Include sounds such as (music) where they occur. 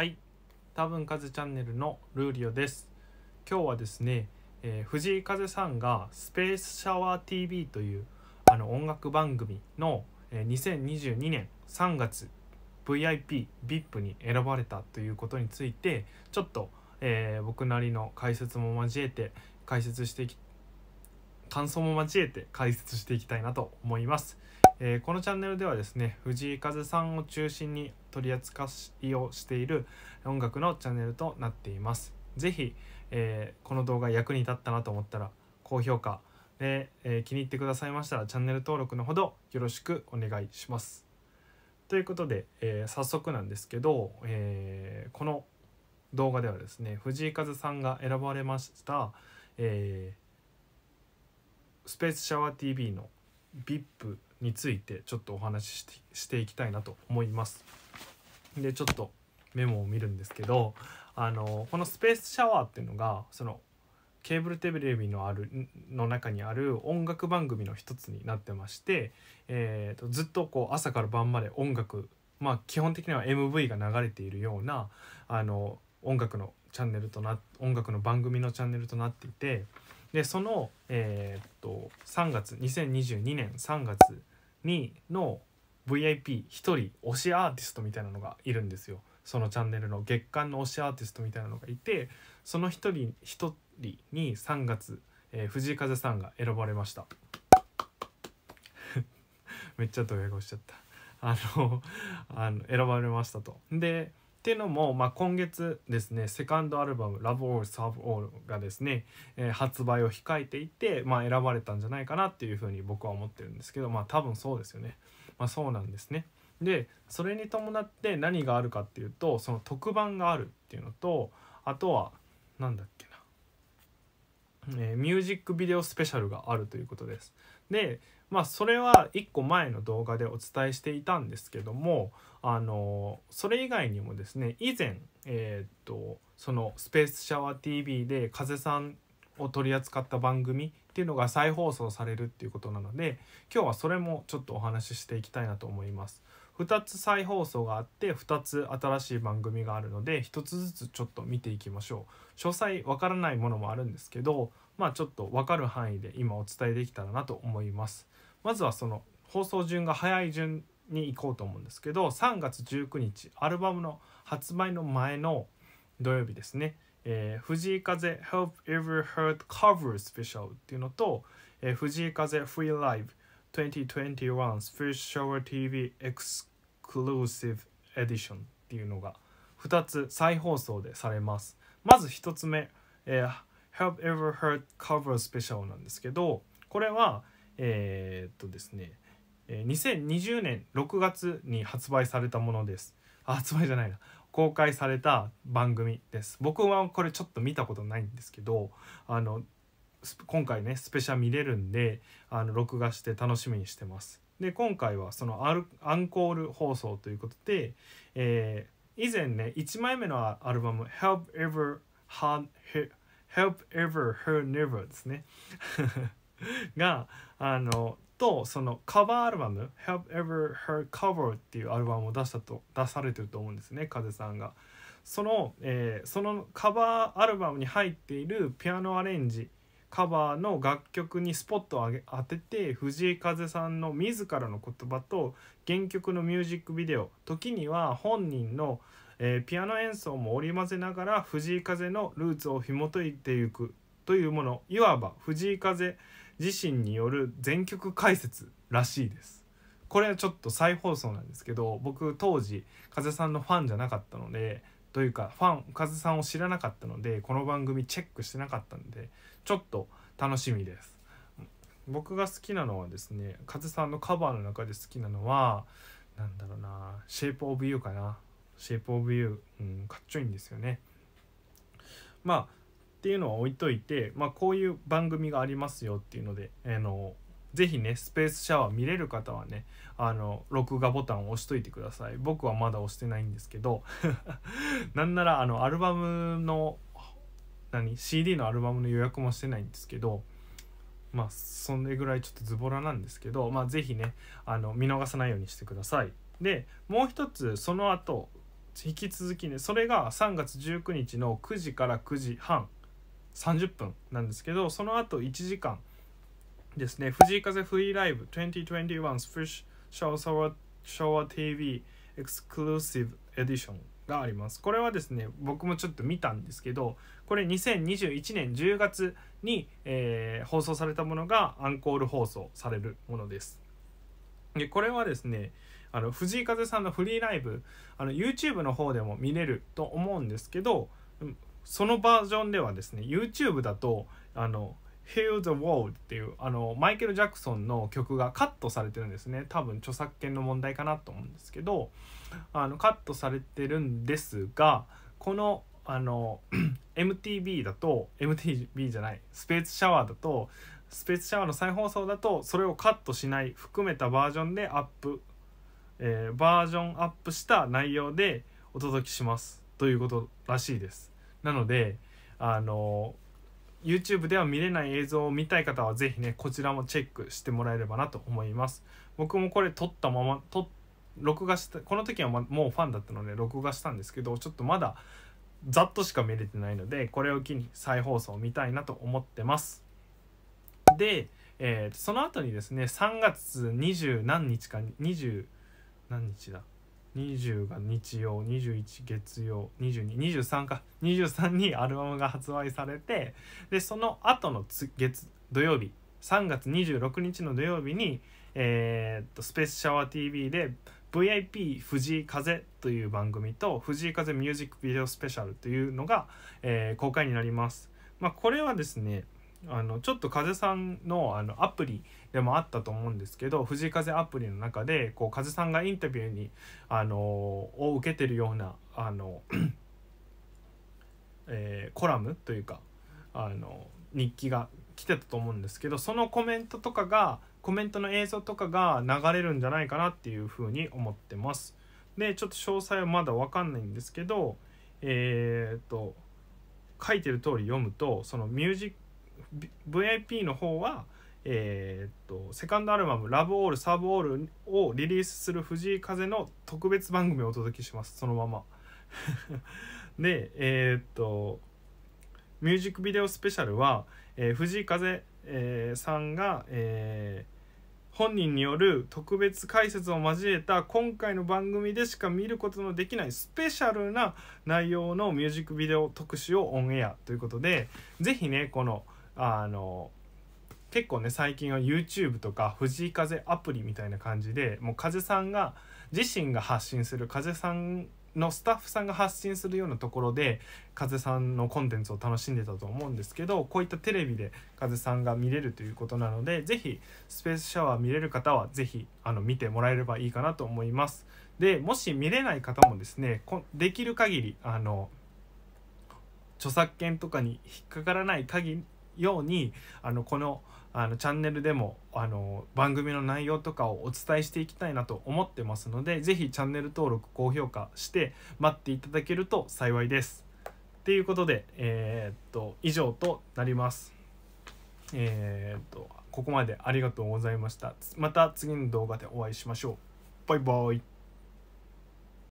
はい多分カズチャンネルのルーリオです今日はですね、えー、藤井風さんがスペースシャワー TV というあの音楽番組の、えー、2022年3月 VIPVIP に選ばれたということについてちょっと、えー、僕なりの解説も交えて解説していき感想も交えて解説していきたいなと思います。えー、このチャンネルではですね藤井風さんを中心に取り扱いをしている音楽のチャンネルとなっています。ぜひ、えー、この動画役に立ったなと思ったら高評価で、えー、気に入ってくださいましたらチャンネル登録のほどよろしくお願いします。ということで、えー、早速なんですけど、えー、この動画ではですね藤井風さんが選ばれました、えー、スペースシャワー TV の VIP についてちょっとお話ししていきたいなと思います。でちょっとメモを見るんですけどあのこのスペースシャワーっていうのがそのケーブルテレビのあるの中にある音楽番組の一つになってまして、えーと、とずっとこう朝から晩まで音楽まあ基本的には MV が流れているようなあの音楽のチャンネルとな音楽の番組のチャンネルとなっていてでその、えー、っと3月2022年3月にの VIP1 人推しアーティストみたいなのがいるんですよそのチャンネルの月間の推しアーティストみたいなのがいてその1人1人に3月、えー、藤井風さんが選ばれました (laughs) めっちゃドヤ顔しちゃったあのあの選ばれましたとでっていうのも、まあ、今月ですねセカンドアルバム「Love All Serve All」がですね、えー、発売を控えていて、まあ、選ばれたんじゃないかなっていうふうに僕は思ってるんですけどまあ多分そうですよね。まあ、そうなんですねでそれに伴って何があるかっていうとその特番があるっていうのとあとは何だっけな、えー、ミュージックビデオスペシャルがあるということです。でまあ、それは1個前の動画でお伝えしていたんですけどもあのそれ以外にもですね以前、えー、っとその「スペースシャワー TV」で風さんを取り扱った番組っていうのが再放送されるっていうことなので今日はそれもちょっとお話ししていきたいなと思います。2つ再放送があって2つ新しい番組があるので1つずつちょっと見ていきましょう詳細わからないものもあるんですけどまあちょっとわかる範囲で今お伝えできたらなと思いますまずはその放送順が早い順に行こうと思うんですけど3月19日アルバムの発売の前の土曜日ですね「えー、藤井風 Help e v e r Heart Cover Special」っていうのと「えー、藤井風 Free Live 2021 Special TV Exclusive Edition」っていうのが2つ再放送でされますまず1つ目「えー、Help e v e r Heart Cover Special」なんですけどこれは「えー、っとですね2020年6月に発売されたものです発売じゃないな公開された番組です僕はこれちょっと見たことないんですけどあの今回ねスペシャル見れるんであの録画して楽しみにしてますで今回はそのアンコール放送ということで、えー、以前ね1枚目のアルバム「Help Ever Her Never」ですね (laughs) があのとそのカバーアルバム「Have Ever Heard Cover」っていうアルバムを出したと出されてると思うんですね風さんが。その,、えー、そのカバーアルバムに入っているピアノアレンジカバーの楽曲にスポットを当てて藤井風さんの自らの言葉と原曲のミュージックビデオ時には本人の、えー、ピアノ演奏も織り交ぜながら藤井風のルーツを紐解いていくというものいわば藤井風自身による全曲解説らしいですこれはちょっと再放送なんですけど僕当時風さんのファンじゃなかったのでというかファン風さんを知らなかったのでこの番組チェックしてなかったんでちょっと楽しみです僕が好きなのはですね風さんのカバーの中で好きなのは何だろうな「シェイプオブユーかな「シェイプオブユーうんかっちょいいんですよねまあっていうのは置いといて、まあ、こういう番組がありますよっていうので、えー、のぜひねスペースシャワー見れる方はねあの録画ボタンを押しといてください僕はまだ押してないんですけど (laughs) なんならあのアルバムの何 CD のアルバムの予約もしてないんですけどまあそれぐらいちょっとズボラなんですけどまあぜひねあの見逃さないようにしてくださいでもう一つその後引き続きねそれが3月19日の9時から9時半30分なんですけどその後1時間ですね藤井風フリーライブ2021 s p e c i Shower, Shower TV Exclusive Edition がありますこれはですね僕もちょっと見たんですけどこれ2021年10月に、えー、放送されたものがアンコール放送されるものですでこれはですねあの藤井風さんのフリーライブあの YouTube の方でも見れると思うんですけどそのバージョンではですね YouTube だとあの Heal the World っていうあのマイケル・ジャクソンの曲がカットされてるんですね多分著作権の問題かなと思うんですけどあのカットされてるんですがこのあの (clears throat) m t b だと m t b じゃないスペースシャワーだとスペースシャワーの再放送だとそれをカットしない含めたバージョンでアップ、えー、バージョンアップした内容でお届けしますということらしいですなのであの YouTube では見れない映像を見たい方は是非ねこちらもチェックしてもらえればなと思います僕もこれ撮ったまま撮録画したこの時はもうファンだったので録画したんですけどちょっとまだざっとしか見れてないのでこれを機に再放送を見たいなと思ってますで、えー、その後にですね3月20何日か20何日だ20が日曜21月曜2223か23にアルバムが発売されてでその後の月土曜日3月26日の土曜日に、えー、っとスペースシャワー TV で VIP 藤井風という番組と藤井風ミュージックビデオスペシャルというのが、えー、公開になります。まあ、これはですねあのちょっと風さんのあのアプリでもあったと思うんですけど藤井風アプリの中でこう風さんがインタビューにあのを受けてるようなあの、(clears throat) えー、コラムというかあの日記が来てたと思うんですけどそのコメントとかがコメントの映像とかが流れるんじゃないかなっていうふうに思ってます。でちょっと詳細はまだ分かんないんですけどえー、っと書いてる通り読むとそのミュージッ VIP の方は、えー、っとセカンドアルバム「ラブオールサブオール」をリリースする藤井風の特別番組をお届けしますそのまま (laughs) でえー、っとミュージックビデオスペシャルは、えー、藤井風、えー、さんが、えー、本人による特別解説を交えた今回の番組でしか見ることのできないスペシャルな内容のミュージックビデオ特集をオンエアということで是非ねこのあの結構ね最近は YouTube とか藤井風アプリみたいな感じでもう風さんが自身が発信する風さんのスタッフさんが発信するようなところで風さんのコンテンツを楽しんでたと思うんですけどこういったテレビで風さんが見れるということなので是非スペースシャワー見れる方は是非あの見てもらえればいいかなと思います。でもし見れない方もですねできる限りあの著作権とかに引っかからない限りようにあのこのあのチャンネルでもあの番組の内容とかをお伝えしていきたいなと思ってますので是非チャンネル登録高評価して待っていただけると幸いです。ということで、えー、っと以上となります。えー、っとここまでありがとうございました。また次の動画でお会いしましょう。バイバーイ。